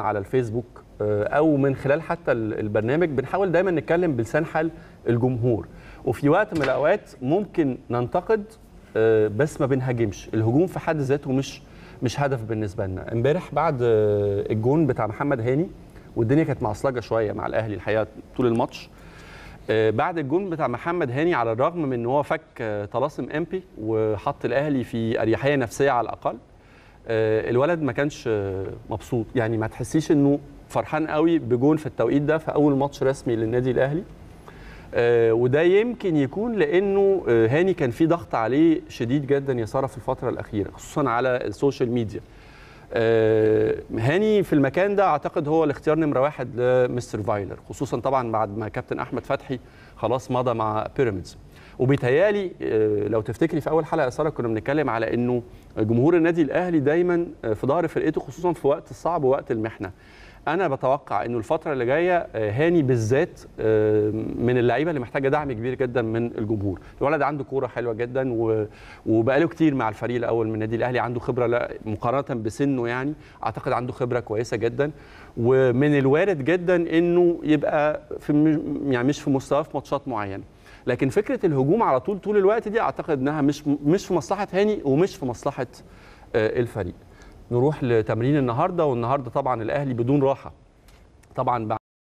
على الفيسبوك آه، او من خلال حتى البرنامج بنحاول دايما نتكلم بلسان حال الجمهور وفي وقت من الاوقات ممكن ننتقد آه، بس ما بنهاجمش الهجوم في حد ذاته مش مش هدف بالنسبه لنا امبارح بعد آه، الجون بتاع محمد هاني والدنيا كانت معصلجه شويه مع الاهلي الحقيقه طول الماتش بعد الجون بتاع محمد هاني على الرغم من ان هو فك طلاسم امبي وحط الاهلي في اريحيه نفسيه على الاقل آه، الولد ما كانش آه، مبسوط يعني ما تحسيش انه فرحان قوي بجون في التوقيت ده في اول ماتش رسمي للنادي الاهلي آه، وده يمكن يكون لانه هاني كان في ضغط عليه شديد جدا يا ساره في الفتره الاخيره خصوصا على السوشيال ميديا هاني في المكان ده اعتقد هو الاختيار نمره واحد لمستر فايلر خصوصا طبعا بعد ما كابتن احمد فتحي خلاص مضى مع بيراميدز وبيتهيالي لو تفتكري في اول حلقه يا ساره كنا بنتكلم على انه جمهور النادي الاهلي دايما آه، في ظهر فرقته خصوصا في وقت الصعب ووقت المحنه انا بتوقع انه الفتره اللي جايه آه، هاني بالذات آه، من اللعيبه اللي محتاجه دعم كبير جدا من الجمهور الولد عنده كوره حلوه جدا وبقاله كتير مع الفريق الاول من النادي الاهلي عنده خبره مقارنه بسنه يعني اعتقد عنده خبره كويسه جدا ومن الوارد جدا انه يبقى في يعني مش في مستواه في ماتشات معينه لكن فكره الهجوم على طول طول الوقت دي اعتقد انها مش مش في مصلحه هاني ومش في مصلحه آه، الفريق نروح لتمرين النهارده والنهارده طبعا الاهلي بدون راحه طبعا